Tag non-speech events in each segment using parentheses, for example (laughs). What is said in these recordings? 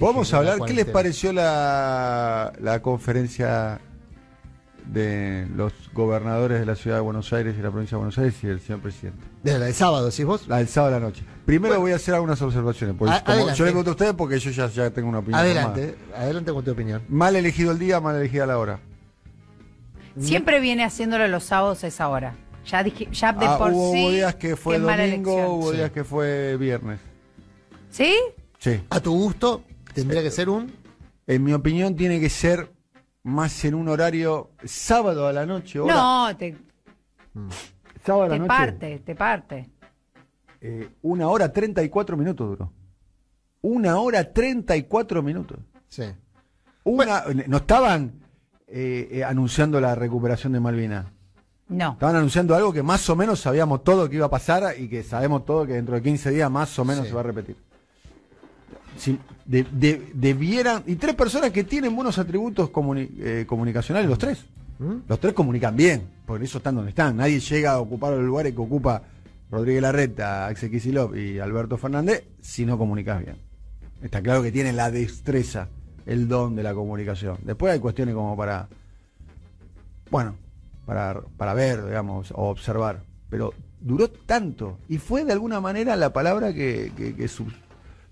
Vamos a hablar, ¿qué les pareció la, conferencia de los gobernadores de la ciudad de Buenos Aires y la provincia de Buenos Aires y del señor presidente. ¿De la del sábado, ¿sí vos? La del sábado de la noche. Primero voy a hacer algunas observaciones. yo le pregunto a ustedes porque yo ya, ya tengo una opinión. Adelante, adelante con tu opinión. Mal elegido el día, mal elegida la hora. Siempre viene haciéndolo los sábados a esa hora. Ya, dije, ya de ah, por hubo Hubo días que fue domingo, hubo días que fue viernes. ¿Sí? Sí. ¿A tu gusto? tendría que ser un. En mi opinión, tiene que ser más en un horario sábado a la noche. No, te. Mm. Sábado a la te parte, te parte. Eh, una hora 34 minutos duró. Una hora treinta y cuatro minutos. Sí. No estaban eh, eh, anunciando la recuperación de Malvinas. No. Estaban anunciando algo que más o menos sabíamos todo que iba a pasar y que sabemos todo que dentro de 15 días más o menos se va a repetir si, debieran, y tres personas que tienen buenos atributos eh, comunicacionales, los tres. ¿Mm? Los tres comunican bien, por eso están donde están. Nadie llega a ocupar los lugares que ocupa Rodríguez Larreta, Axel Kicillof y Alberto Fernández si no comunicas bien. Está claro que tienen la destreza, el don de la comunicación. Después hay cuestiones como para, bueno, para, ver, digamos, o observar. Pero duró tanto y fue de alguna manera la palabra que, que, que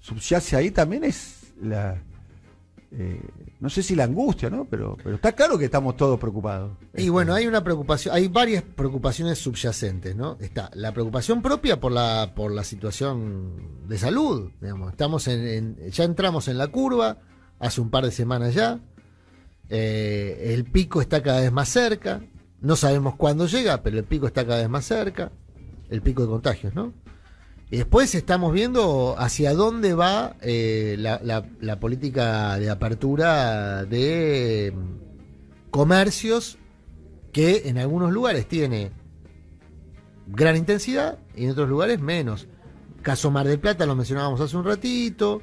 subyace ahí también es la, eh, no sé si la angustia, ¿no? Pero, pero está claro que estamos todos preocupados. Y este, bueno, hay una preocupación, hay varias preocupaciones subyacentes, ¿no? Está la preocupación propia por la, por la situación de salud, digamos. Estamos en, ya entramos en la curva hace un par de semanas ya. Eh, el pico está cada vez más cerca. No sabemos cuándo llega, pero el pico está cada vez más cerca. El pico de contagios, ¿no? Y después estamos viendo hacia dónde va eh, la, política de apertura de mm, comercios que en algunos lugares tiene gran intensidad y en otros lugares menos. Caso Mar del Plata lo mencionábamos hace un ratito.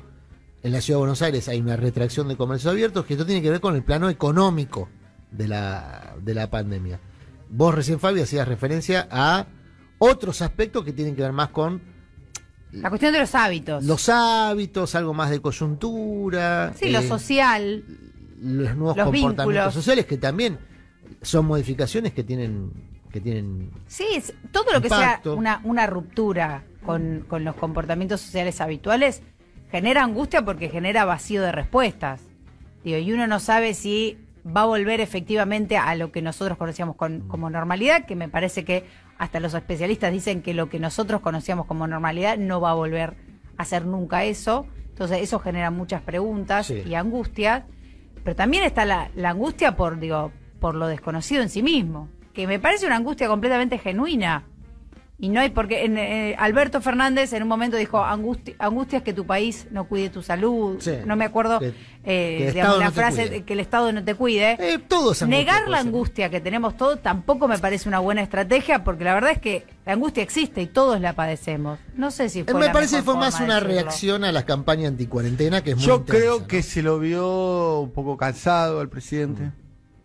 En la ciudad de Buenos Aires hay una retracción de comercios abiertos, que esto tiene que ver con el plano económico de la, de la pandemia. Vos recién, Fabio, hacías referencia a otros aspectos que tienen que ver más con la cuestión de los hábitos. Los hábitos, algo más de coyuntura. Sí, lo eh, social. Los nuevos comportamientos sociales que también son modificaciones que tienen. Que tienen sí, todo lo que sea una, una ruptura con, con los comportamientos sociales habituales genera angustia porque genera vacío de respuestas. Digo, y uno no sabe si va a volver efectivamente a lo que nosotros conocíamos como normalidad, que me parece que hasta los especialistas dicen que lo que nosotros conocíamos como normalidad no va a volver a ser nunca eso. Entonces eso genera muchas preguntas y angustias, pero también está la, la, angustia por, digo, por lo desconocido en sí mismo, que me parece una angustia completamente genuina. Y no hay porque en, eh, Alberto Fernández en un momento dijo angustia, angustias que tu país no cuide tu salud. no me acuerdo eh, la frase que el Estado no te cuide. Eh, Negar la pues, angustia que tenemos todos tampoco me parece una buena estrategia porque la verdad es que la angustia existe y todos la padecemos. No sé si fue Me parece que fue más una reacción a la campaña anticuarentena que es muy Yo creo que se lo vio un poco cansado al presidente, mm.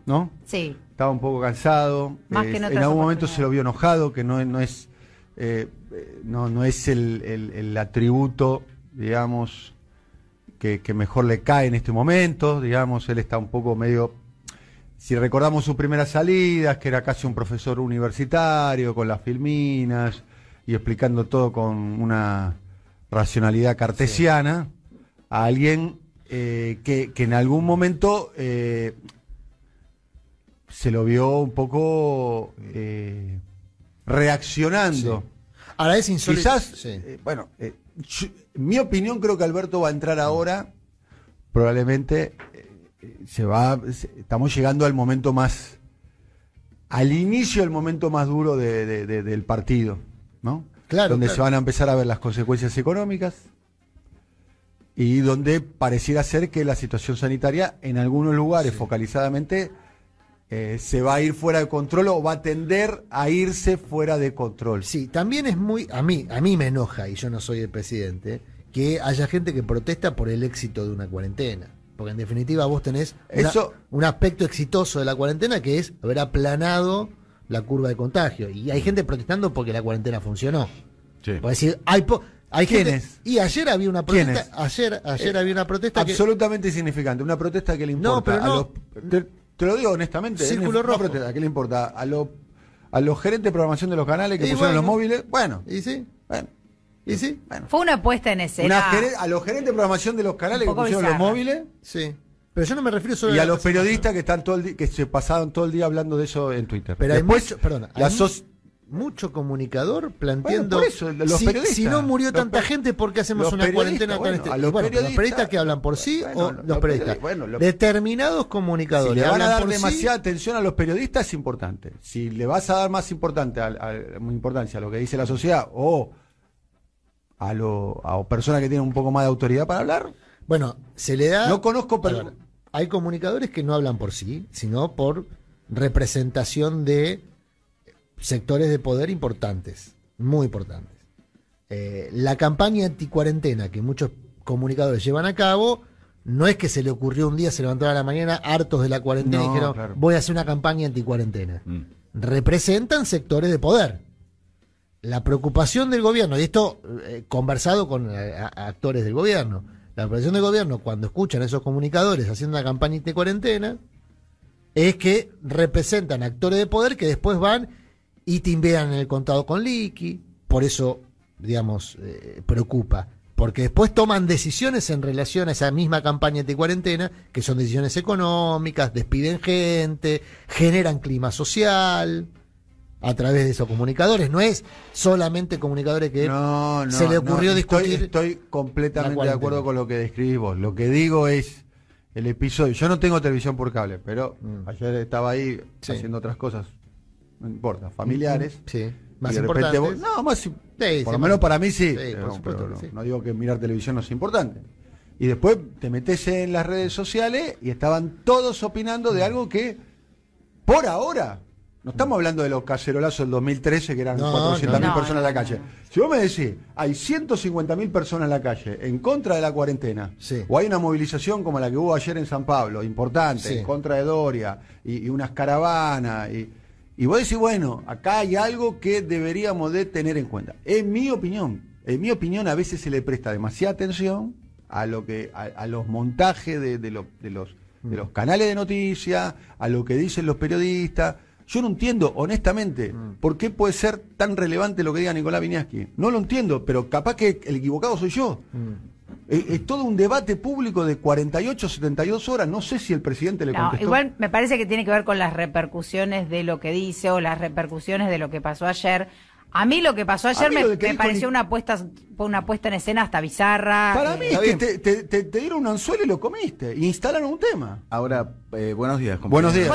¿no? Sí. Estaba un poco cansado. Más que en algún momento se lo vio enojado, que no, no es eh, eh, no, no es el, atributo, digamos, que, mejor le cae en este momento, digamos, él está un poco medio... Si recordamos sus primeras salidas, que era casi un profesor universitario, con las filminas y explicando todo con una racionalidad cartesiana, a alguien eh, que, en algún momento se lo vio un poco reaccionando. a Ahora es insólito. Quizás, eh, bueno, eh, mi opinión creo que Alberto va a entrar mm. ahora, probablemente eh, se va, estamos llegando al momento más, al inicio del momento más duro del partido, ¿no? Claro. Donde se van a empezar a ver las consecuencias económicas y donde pareciera ser que la situación sanitaria en algunos lugares focalizadamente eh, se va a ir fuera de control o va a tender a irse fuera de control. Sí, también es muy, a mí, a mí me enoja, y yo no soy el presidente, que haya gente que protesta por el éxito de una cuarentena. Porque en definitiva vos tenés Eso... un aspecto exitoso de la cuarentena que es haber aplanado la curva de contagio. Y hay gente protestando porque la cuarentena funcionó. Sí. decir, hay hay gente, Y ayer había una protesta. Ayer, ayer eh, había una protesta. Absolutamente insignificante. Una protesta que le importa a los. Te lo digo honestamente. Círculo rojo. qué le importa? A, a los gerentes de programación de los canales que pusieron los móviles, bueno. ¿Y sí? Bueno. ¿Y sí? Bueno. Fue una apuesta en escena. a los gerentes de programación de los canales que pusieron los móviles. Sí. Pero yo no me refiero solo y a, los periodistas que están todo el que se pasaron todo el día hablando de eso en Twitter. Pero Después, Perdón mucho comunicador planteando si, no murió tanta gente porque hacemos una cuarentena este? a los, periodistas, que hablan por sí o los, periodistas, determinados comunicadores si le van a dar demasiada atención a los periodistas es importante si le vas a dar más importante a, importancia a lo que dice la sociedad o a lo a personas que tienen un poco más de autoridad para hablar bueno se le da no conozco pero hay comunicadores que no hablan por sí sino por representación de sectores de poder importantes, muy importantes. Eh, la campaña anticuarentena que muchos comunicadores llevan a cabo, no es que se le ocurrió un día, se levantó a la mañana, hartos de la cuarentena, y dijeron, voy a hacer una campaña anticuarentena. cuarentena. Mm. Representan sectores de poder. La preocupación del gobierno, y esto eh, conversado con eh, actores del gobierno, la preocupación del gobierno cuando escuchan a esos comunicadores haciendo una campaña anticuarentena, es que representan actores de poder que después van y timbean el contado con liqui, por eso, digamos, eh, preocupa, porque después toman decisiones en relación a esa misma campaña de cuarentena, que son decisiones económicas, despiden gente, generan clima social a través de esos comunicadores. No es solamente comunicadores que se le ocurrió discutir. Estoy, completamente de acuerdo con lo que describís vos. Lo que digo es el episodio. Yo no tengo televisión por cable, pero mm. ayer estaba ahí haciendo otras cosas no importa, familiares. Sí. Más importante. No, más. por lo menos para mí sí. no, digo que mirar televisión no es importante. Y después te metes en las redes sociales y estaban todos opinando de mm. algo que, por ahora, no estamos hablando de los cacerolazos del 2013 que eran 400.000 personas en la calle. Si vos me decís, hay 150.000 personas en la calle en contra de la cuarentena, o hay una movilización como la que hubo ayer en San Pablo, importante, en contra de Doria, y, y unas caravanas, y y vos decís, bueno, acá hay algo que deberíamos de tener en cuenta. En mi opinión, en mi opinión a veces se le presta demasiada atención a lo que a, los montajes de, los, mm. canales de noticias, a lo que dicen los periodistas. Yo no entiendo, honestamente, mm. por qué puede ser tan relevante lo que diga Nicolás Viñaski. No lo entiendo, pero capaz que el equivocado soy yo. Mm. Eh, es, todo un debate público de 48, 72 horas. No sé si el presidente le contestó. igual me parece que tiene que ver con las repercusiones de lo que dice o las repercusiones de lo que pasó ayer. A mí lo que pasó ayer me, pareció una puesta una apuesta en escena hasta bizarra. Para mí te, dieron un anzuelo y lo comiste. instalaron un tema. Ahora, eh, buenos días. Buenos días.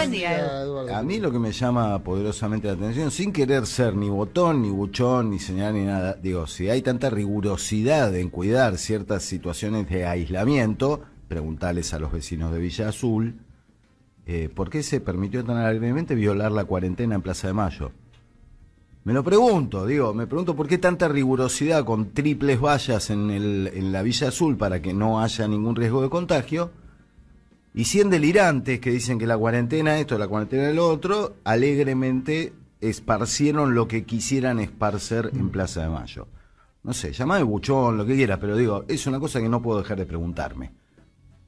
a mí lo que me llama poderosamente la atención, sin querer ser ni botón, ni buchón, ni señal, ni nada, digo, si hay tanta rigurosidad en cuidar ciertas situaciones de aislamiento, preguntarles a los vecinos de Villa Azul, eh, ¿por qué se permitió tan alegremente violar la cuarentena en Plaza de Mayo? Me lo pregunto, digo, me pregunto por qué tanta rigurosidad con triples vallas en, el, en la Villa Azul para que no haya ningún riesgo de contagio. Y 100 delirantes que dicen que la cuarentena esto, la cuarentena el otro, alegremente esparcieron lo que quisieran esparcer en Plaza de Mayo. No sé, llamame buchón, lo que quieras, pero digo, es una cosa que no puedo dejar de preguntarme.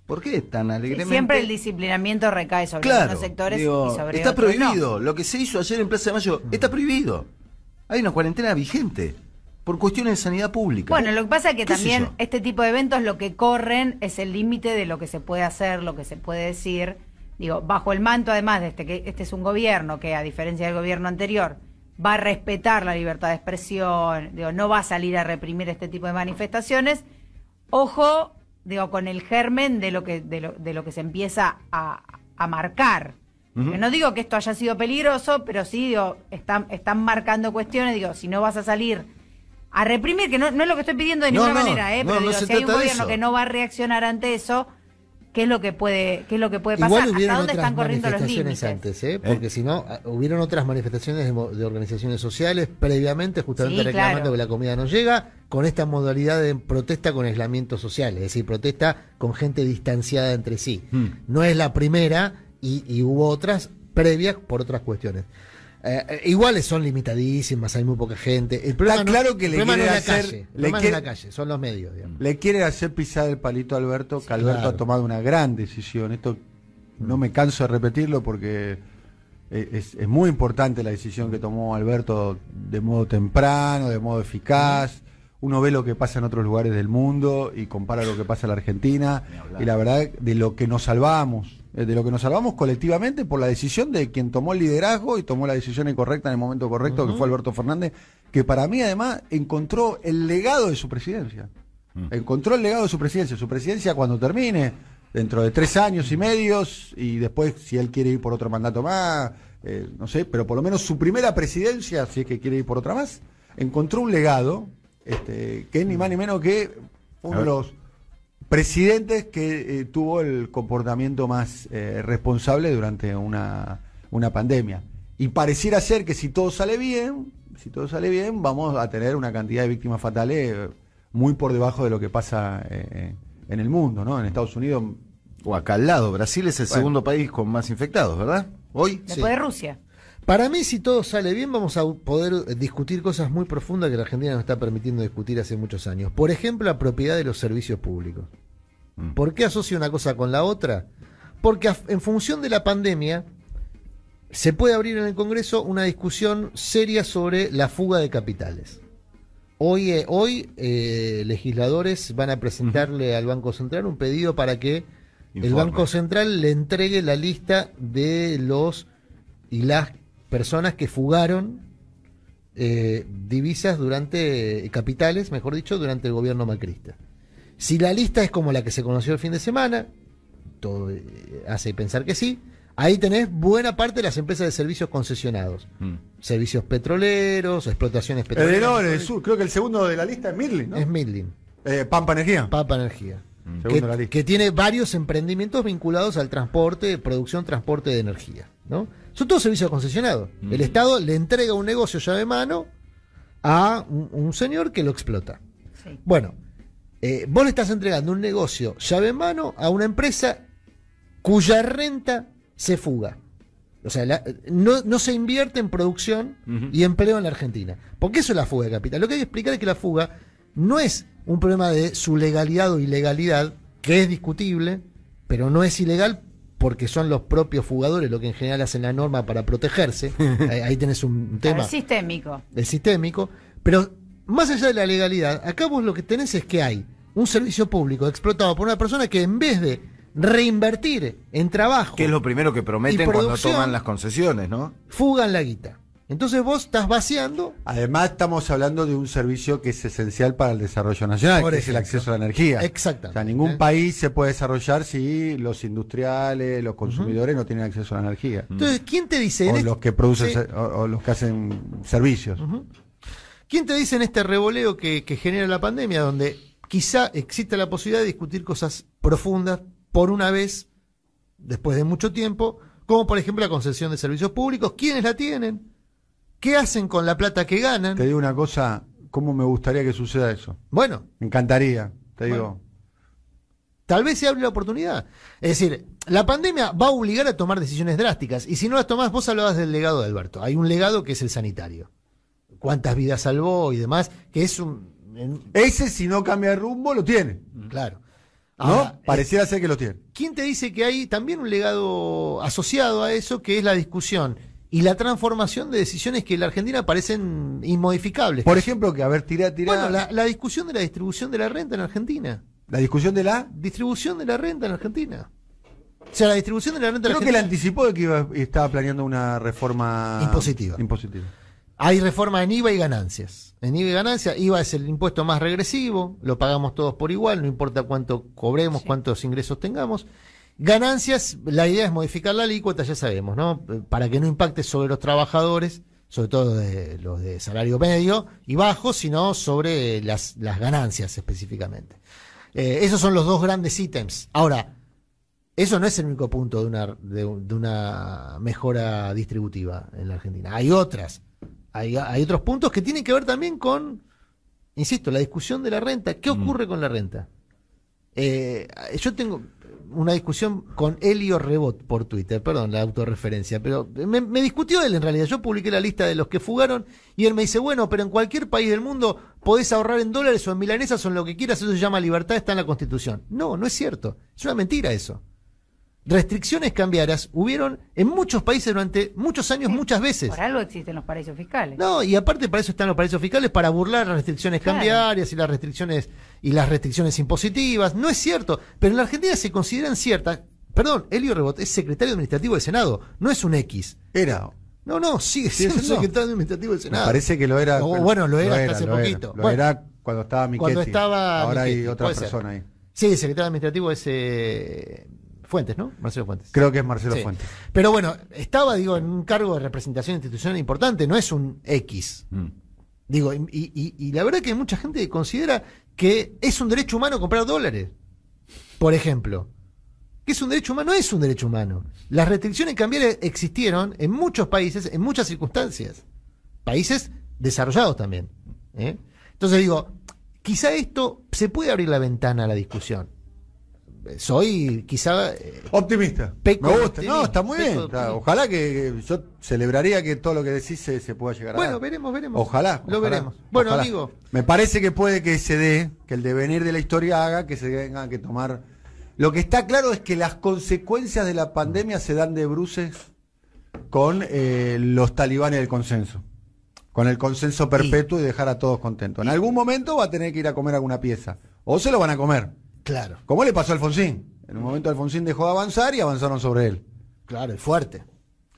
¿Por qué tan alegremente? Siempre el disciplinamiento recae sobre los sectores y sobre Está prohibido. Lo que se hizo ayer en Plaza de Mayo mm. está prohibido. Hay una cuarentena vigente por cuestiones de sanidad pública. Bueno, ¿eh? lo que pasa es que también este tipo de eventos lo que corren es el límite de lo que se puede hacer, lo que se puede decir. Digo, bajo el manto además de este que este es un gobierno que a diferencia del gobierno anterior va a respetar la libertad de expresión, digo, no va a salir a reprimir este tipo de manifestaciones. Ojo, digo, con el germen de lo que de lo, de lo que se empieza a, a marcar. No digo que esto haya sido peligroso, pero sí, digo, están, marcando cuestiones, digo, si no vas a salir a reprimir, que no, es lo que estoy pidiendo de ninguna manera, ¿eh? pero si hay un gobierno que no va a reaccionar ante eso, qué es lo que puede, qué es lo que puede pasar, hasta dónde están corriendo los límites. antes, ¿eh? porque eh. si no ah, hubieron otras manifestaciones de, organizaciones sociales previamente justamente reclamando que la comida no llega con esta modalidad de protesta con aislamiento social, es decir, protesta con gente distanciada entre sí. Hmm. No es la primera y, hubo otras previas por otras cuestiones. Eh, eh, iguales son limitadísimas, hay muy poca gente. El claro que le quieren quiere, la calle, son los medios. Le quiere hacer pisar el palito a Alberto, que Alberto ha tomado una gran decisión. Esto no me canso de repetirlo porque eh, es, es, muy importante la decisión que tomó Alberto de modo temprano, de modo eficaz. Uno ve lo que pasa en otros lugares del mundo y compara lo que pasa en la Argentina. Y la verdad, de lo que nos salvamos eh, de lo que nos salvamos colectivamente por la decisión de quien tomó el liderazgo y tomó la decisión incorrecta en el momento correcto, que fue Alberto Fernández, que para mí además encontró el legado de su presidencia. Mm. Encontró el legado de su presidencia. Su presidencia cuando termine, dentro de tres años y medios, y después si él quiere ir por otro mandato más, eh, no sé, pero por lo menos su primera presidencia, si es que quiere ir por otra más, encontró un legado, este, que es ni mm. más ni menos que uno de los presidentes que eh, tuvo el comportamiento más eh, responsable durante una, una, pandemia. Y pareciera ser que si todo sale bien, si todo sale bien, vamos a tener una cantidad de víctimas fatales eh, muy por debajo de lo que pasa en el mundo, ¿no? En Estados Unidos. O acá al lado, Brasil es el segundo país con más infectados, ¿verdad? Hoy. Después de Rusia. Para mí, si todo sale bien, vamos a poder discutir cosas muy profundas que la Argentina nos está permitiendo discutir hace muchos años. Por ejemplo, la propiedad de los servicios públicos. Mm. ¿Por qué asocio una cosa con la otra? Porque en función de la pandemia, se puede abrir en el Congreso una discusión seria sobre la fuga de capitales. Hoy, eh, hoy eh, legisladores van a presentarle al Banco Central un pedido para que el Banco Central le entregue la lista de los y las personas que fugaron eh, divisas durante, eh, capitales, mejor dicho, durante el gobierno macrista. Si la lista es como la que se conoció el fin de semana, todo eh, hace pensar que sí, ahí tenés buena parte de las empresas de servicios concesionados. Hmm. Servicios petroleros, explotaciones petroleras. El el sur, creo que el segundo de la lista es Midlin, ¿no? Es Midlin. Pampa Energía. Pampa Energía. Hmm. Que, la lista. que tiene varios emprendimientos vinculados al transporte, producción, transporte de energía, ¿no? Son todos servicios concesionados. El Estado le entrega un negocio llave mano a un, señor que lo explota. Bueno, eh, vos le estás entregando un negocio llave en mano a una empresa cuya renta se fuga. O sea, no, se invierte en producción y empleo en la Argentina. Porque eso es la fuga de capital. Lo que hay que explicar es que la fuga no es un problema de su legalidad o ilegalidad, que es discutible, pero no es ilegal porque son los propios jugadores lo que en general hacen la norma para protegerse. (laughs) Ahí tenés un tema. El sistémico. El sistémico. Pero más allá de la legalidad, acá vos lo que tenés es que hay un servicio público explotado por una persona que en vez de reinvertir en trabajo. Que es lo primero que prometen cuando toman las concesiones, ¿no? Fugan la guita. Entonces vos estás vaciando. Además, estamos hablando de un servicio que es esencial para el desarrollo nacional, que es el acceso a la energía. Exactamente. O sea, ningún ¿Eh? país se puede desarrollar si los industriales, los consumidores no tienen acceso a la energía. Entonces, ¿quién te dice? O los que producen, o, los que hacen servicios. ¿Quién te dice en este revoleo que, que genera la pandemia, donde quizá exista la posibilidad de discutir cosas profundas por una vez, después de mucho tiempo, como por ejemplo la concesión de servicios públicos, quiénes la tienen, ¿Qué hacen con la plata que ganan? Te digo una cosa, ¿cómo me gustaría que suceda eso? Bueno. Me encantaría, te digo. Tal vez se abre la oportunidad. Es decir, la pandemia va a obligar a tomar decisiones drásticas. Y si no las tomás, vos hablabas del legado de Alberto. Hay un legado que es el sanitario. Cuántas vidas salvó y demás, que es un... Ese si no cambia de rumbo, lo tiene. Claro. ¿No? Eh, Pareciera ser que lo tiene. ¿Quién te dice que hay también un legado asociado a eso, que es la discusión y la transformación de decisiones que en la Argentina parecen inmodificables. Por ejemplo, que a ver, tira, tira. Bueno, la, discusión de la distribución de la renta en Argentina. ¿La discusión de la? Distribución de la renta en Argentina. O sea, la distribución de la renta Creo en Argentina. Creo que la anticipó de que estaba planeando una reforma. Impositiva. Impositiva. Hay reforma en IVA y ganancias. En IVA y ganancias, IVA es el impuesto más regresivo, lo pagamos todos por igual, no importa cuánto cobremos, cuántos ingresos tengamos. Ganancias, la idea es modificar la alícuota, ya sabemos, ¿no? Para que no impacte sobre los trabajadores, sobre todo los de salario medio y bajo, sino sobre las, ganancias específicamente. Eh, esos son los dos grandes ítems. Ahora, eso no es el único punto de una, de, una mejora distributiva en la Argentina. Hay otras. Hay, otros puntos que tienen que ver también con, insisto, la discusión de la renta. ¿Qué mm. ocurre con la renta? Eh, yo tengo, una discusión con Elio Rebot por Twitter, perdón la autorreferencia, pero me, discutió él en realidad. Yo publiqué la lista de los que fugaron y él me dice, bueno, pero en cualquier país del mundo podés ahorrar en dólares o en milanesas o en lo que quieras, eso se llama libertad, está en la Constitución. No, no es cierto, es una mentira eso. Restricciones cambiarias hubieron en muchos países durante muchos años, muchas veces. Por algo existen los paraísos fiscales. No, y aparte para eso están los paraísos fiscales, para burlar las restricciones cambiarias y las restricciones y las restricciones impositivas. No es cierto, pero en la Argentina se consideran ciertas. Perdón, Elio Rebot es secretario administrativo del Senado, no es un X. Era. No, no, sigue siendo secretario administrativo del Senado. parece que lo era. bueno, lo era, hasta hace poquito. lo era cuando estaba Miquetti. Cuando estaba Ahora hay otra persona ahí. Sí, el secretario administrativo es eh, Fuentes, ¿no? Marcelo Fuentes. Creo que es Marcelo Fuentes. Pero bueno, estaba, digo, en un cargo de representación institucional importante, no es un X. Mm. Digo, y, y, y, la verdad que mucha gente considera que es un derecho humano comprar dólares, por ejemplo. Que es un derecho humano, es un derecho humano. Las restricciones cambiales existieron en muchos países, en muchas circunstancias. Países desarrollados también. ¿eh? Entonces digo, quizá esto se puede abrir la ventana a la discusión soy quizá... Eh, optimista. Me gusta. No, está muy bien. Ojalá que yo celebraría que todo lo que decís se, pueda llegar bueno, a Bueno, veremos, veremos. Ojalá. Lo veremos. Bueno, Me parece que puede que se dé, que el devenir de la historia haga que se tenga que tomar... Lo que está claro es que las consecuencias de la pandemia se dan de bruces con eh, los talibanes del consenso con el consenso perpetuo y dejar a todos contentos. En algún momento va a tener que ir a comer alguna pieza. O se lo van a comer. Claro. ¿Cómo le pasó a Alfonsín. En un momento Alfonsín dejó de avanzar y avanzaron sobre él. Claro, es fuerte.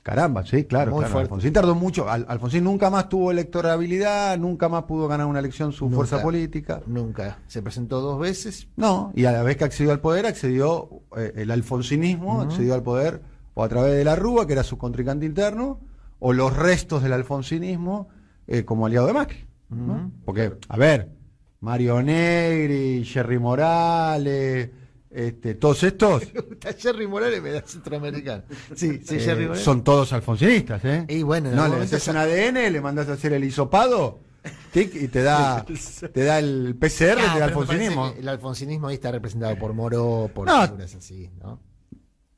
Caramba, sí, claro. Muy Alfonsín tardó mucho. Alfonsín nunca más tuvo electorabilidad, nunca más pudo ganar una elección su fuerza política. Nunca. Se presentó dos veces. No, y a la vez que accedió al poder, accedió eh, el alfonsinismo, accedió al poder o a través de la Rúa, que era su contrincante interno, o los restos del alfonsinismo eh, como aliado de Macri. Porque, a ver, Mario Negri, Jerry Morales, este, todos estos. (laughs) Jerry Morales, me da centroamericano. Sí, sí, eh, Son todos alfonsinistas, ¿eh? Y bueno, no, le haces un ADN, le mandas a hacer el hisopado. y te da, (laughs) te da el PCR del alfonsinismo. El alfonsinismo ahí está representado por Moro, por figuras así, ¿no?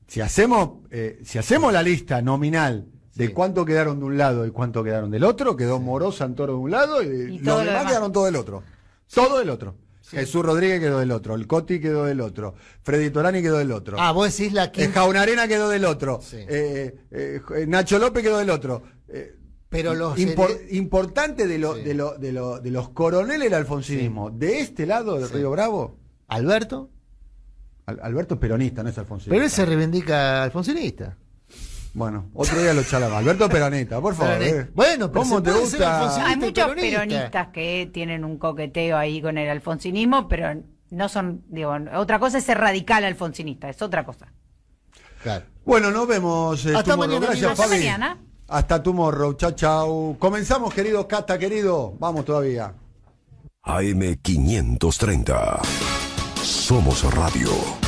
Si hacemos, eh, si hacemos la lista nominal de cuánto quedaron de un lado y cuánto quedaron del otro, quedó Moro Santoro de un lado y, los demás quedaron todos del otro. Todo el otro. Jesús Rodríguez quedó del otro, el Coti quedó del otro, Freddy Torani quedó del otro. Ah, vos decís la que. Eh, Jaunarena quedó del otro, eh, eh, Nacho López quedó del otro. pero los Importante de, de, de, los coroneles del alfonsinismo, de este lado del Río Bravo. Alberto. Alberto es peronista, no es alfonsinista. Pero él se reivindica alfonsinista. Bueno, otro día lo charlamos. Alberto Peroneta, por favor. Eh. Bueno, pero ¿cómo te gusta? Hay muchos peronistas que tienen un coqueteo ahí con el alfonsinismo, pero no son, digo, otra cosa es ser radical alfonsinista, es otra cosa. Claro. Bueno, nos vemos. Hasta eh, mañana. Gracias, Hasta Hasta tu morro. Chao, chao. Comenzamos, querido Cata, querido. Vamos todavía. AM530. Somos Radio.